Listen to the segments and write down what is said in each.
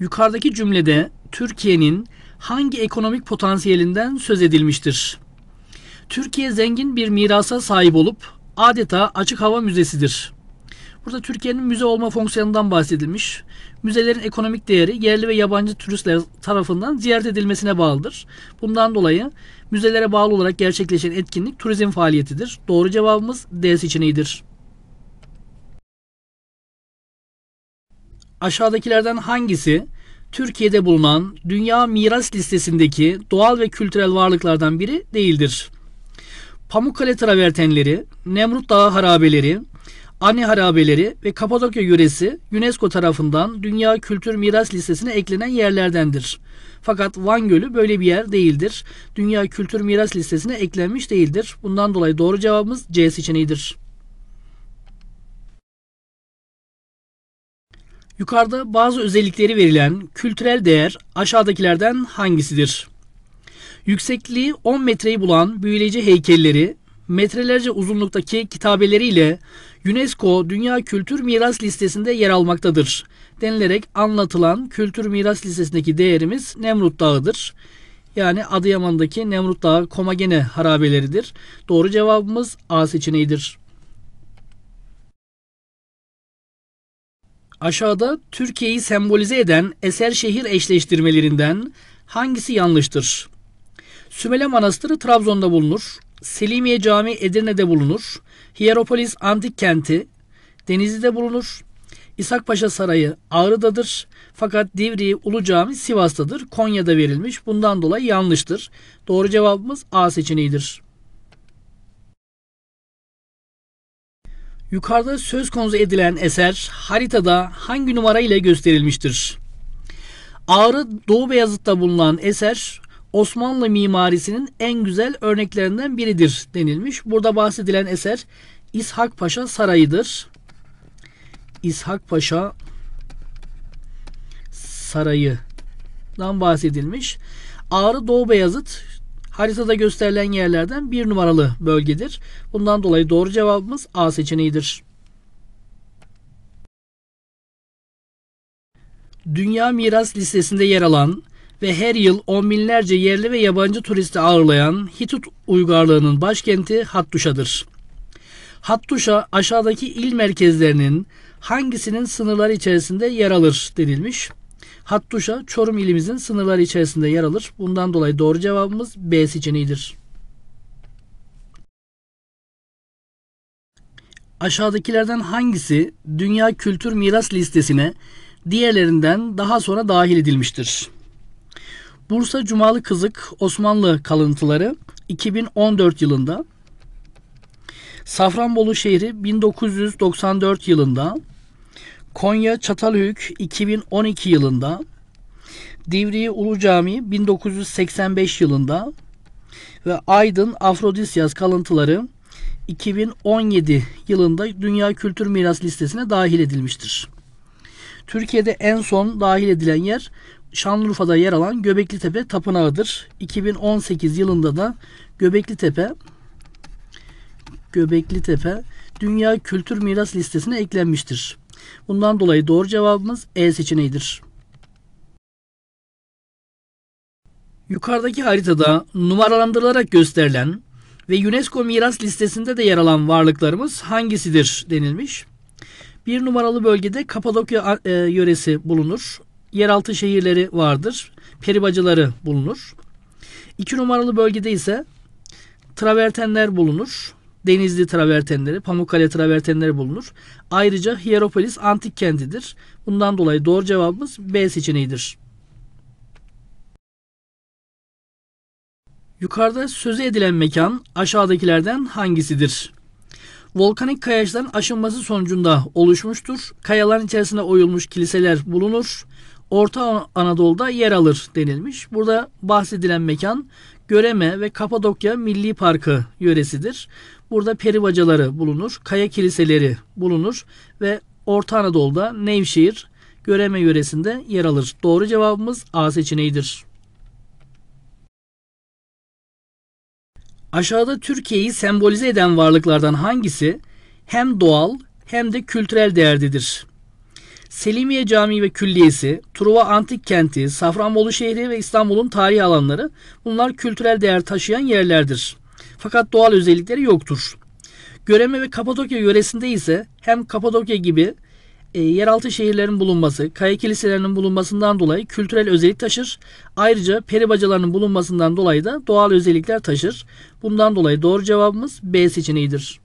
Yukarıdaki cümlede Türkiye'nin hangi ekonomik potansiyelinden söz edilmiştir? Türkiye zengin bir mirasa sahip olup adeta açık hava müzesidir. Burada Türkiye'nin müze olma fonksiyonundan bahsedilmiş. Müzelerin ekonomik değeri yerli ve yabancı turistler tarafından ziyaret edilmesine bağlıdır. Bundan dolayı müzelere bağlı olarak gerçekleşen etkinlik turizm faaliyetidir. Doğru cevabımız D seçeneğidir. aşağıdakilerden hangisi Türkiye'de bulunan dünya miras listesindeki doğal ve kültürel varlıklardan biri değildir? Pamukkale travertenleri, Nemrut Dağı harabeleri, Ani harabeleri ve Kapadokya yöresi UNESCO tarafından Dünya Kültür Miras Listesi'ne eklenen yerlerdendir. Fakat Van Gölü böyle bir yer değildir. Dünya Kültür Miras Listesi'ne eklenmiş değildir. Bundan dolayı doğru cevabımız C seçeneğidir. Yukarıda bazı özellikleri verilen kültürel değer aşağıdakilerden hangisidir? Yüksekliği 10 metreyi bulan büyüleyici heykelleri metrelerce uzunluktaki kitabeleriyle UNESCO Dünya Kültür Miras Listesi'nde yer almaktadır denilerek anlatılan kültür miras listesindeki değerimiz Nemrut Dağı'dır. Yani Adıyaman'daki Nemrut Dağı Komagene harabeleridir. Doğru cevabımız A seçeneğidir. Aşağıda Türkiye'yi sembolize eden eser şehir eşleştirmelerinden hangisi yanlıştır? Sümele Manastırı Trabzon'da bulunur. Selimiye Camii Edirne'de bulunur. Hieropolis Antik Kenti Denizli'de bulunur. İshak Paşa Sarayı Ağrı'dadır. Fakat Divriği Ulu Cami Sivas'tadır. Konya'da verilmiş. Bundan dolayı yanlıştır. Doğru cevabımız A seçeneğidir. Yukarıda söz konusu edilen eser haritada hangi numara ile gösterilmiştir? Ağrı Doğu Beyazıt'ta bulunan eser Osmanlı mimarisinin en güzel örneklerinden biridir denilmiş. Burada bahsedilen eser İshak Paşa Sarayı'dır. İshak Paşa Sarayı'dan bahsedilmiş. Ağrı Doğu Beyazıt Haritada gösterilen yerlerden bir numaralı bölgedir. Bundan dolayı doğru cevabımız A seçeneğidir. Dünya Miras Listesi'nde yer alan ve her yıl on binlerce yerli ve yabancı turisti ağırlayan Hitut uygarlığının başkenti Hattuşa'dır. Hattuşa aşağıdaki il merkezlerinin hangisinin sınırları içerisinde yer alır denilmiş. Hattuşa Çorum ilimizin sınırları içerisinde yer alır. Bundan dolayı doğru cevabımız B seçeneğidir. Aşağıdakilerden hangisi Dünya Kültür Miras Listesi'ne diğerlerinden daha sonra dahil edilmiştir? Bursa Cumalı Kızık Osmanlı kalıntıları 2014 yılında, Safranbolu şehri 1994 yılında, Konya Çatalhöyük 2012 yılında, Divriği Ulu Cami 1985 yılında ve Aydın Afrodisyas kalıntıları 2017 yılında Dünya Kültür Miras listesine dahil edilmiştir. Türkiye'de en son dahil edilen yer Şanlıurfa'da yer alan Göbekli Tepe Tapınağı'dır. 2018 yılında da Göbekli Tepe Göbekli Tepe Dünya Kültür Miras listesine eklenmiştir. Bundan dolayı doğru cevabımız E seçeneğidir. Yukarıdaki haritada numaralandırılarak gösterilen ve UNESCO miras listesinde de yer alan varlıklarımız hangisidir denilmiş. Bir numaralı bölgede Kapadokya e, yöresi bulunur. Yeraltı şehirleri vardır. Peribacıları bulunur. İki numaralı bölgede ise travertenler bulunur. Denizli travertenleri, Pamukkale travertenleri bulunur. Ayrıca Hieropolis antik kentidir. Bundan dolayı doğru cevabımız B seçeneğidir. Yukarıda sözü edilen mekan aşağıdakilerden hangisidir? Volkanik kayaçların aşınması sonucunda oluşmuştur. Kayaların içerisine oyulmuş kiliseler bulunur. Orta Anadolu'da yer alır denilmiş. Burada bahsedilen mekan Göreme ve Kapadokya Milli Parkı yöresidir. Burada peri peribacaları bulunur, kaya kiliseleri bulunur ve Orta Anadolu'da Nevşehir, Göreme yöresinde yer alır. Doğru cevabımız A seçeneğidir. Aşağıda Türkiye'yi sembolize eden varlıklardan hangisi hem doğal hem de kültürel değerdedir? Selimiye Camii ve Külliyesi, Truva Antik Kenti, Safranbolu şehri ve İstanbul'un tarihi alanları bunlar kültürel değer taşıyan yerlerdir. Fakat doğal özellikleri yoktur. Göreme ve Kapadokya yöresinde ise hem Kapadokya gibi e, yeraltı şehirlerin bulunması, kaya kiliselerinin bulunmasından dolayı kültürel özellik taşır. Ayrıca peri bacalarının bulunmasından dolayı da doğal özellikler taşır. Bundan dolayı doğru cevabımız B seçeneğidir.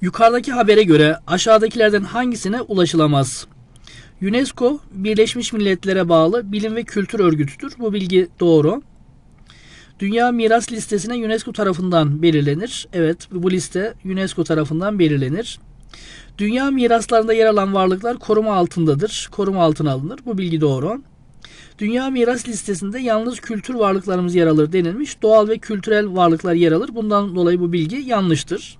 Yukarıdaki habere göre aşağıdakilerden hangisine ulaşılamaz? UNESCO Birleşmiş Milletler'e bağlı bilim ve kültür örgütüdür. Bu bilgi doğru. Dünya Miras Listesi'ne UNESCO tarafından belirlenir. Evet bu liste UNESCO tarafından belirlenir. Dünya miraslarında yer alan varlıklar koruma altındadır. Koruma altına alınır. Bu bilgi doğru. Dünya miras listesinde yalnız kültür varlıklarımız yer alır denilmiş. Doğal ve kültürel varlıklar yer alır. Bundan dolayı bu bilgi yanlıştır.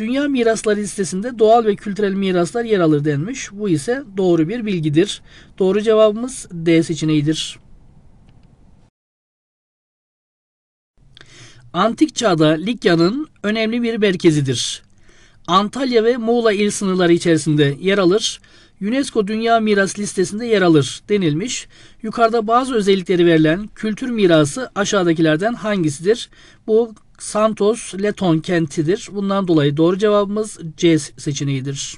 Dünya mirasları listesinde doğal ve kültürel miraslar yer alır denmiş. Bu ise doğru bir bilgidir. Doğru cevabımız D seçeneğidir. Antik çağda Likya'nın önemli bir merkezidir. Antalya ve Muğla il sınırları içerisinde yer alır. UNESCO Dünya Miras listesinde yer alır denilmiş. Yukarıda bazı özellikleri verilen kültür mirası aşağıdakilerden hangisidir? Bu Santos Leton kentidir. Bundan dolayı doğru cevabımız C seçeneğidir.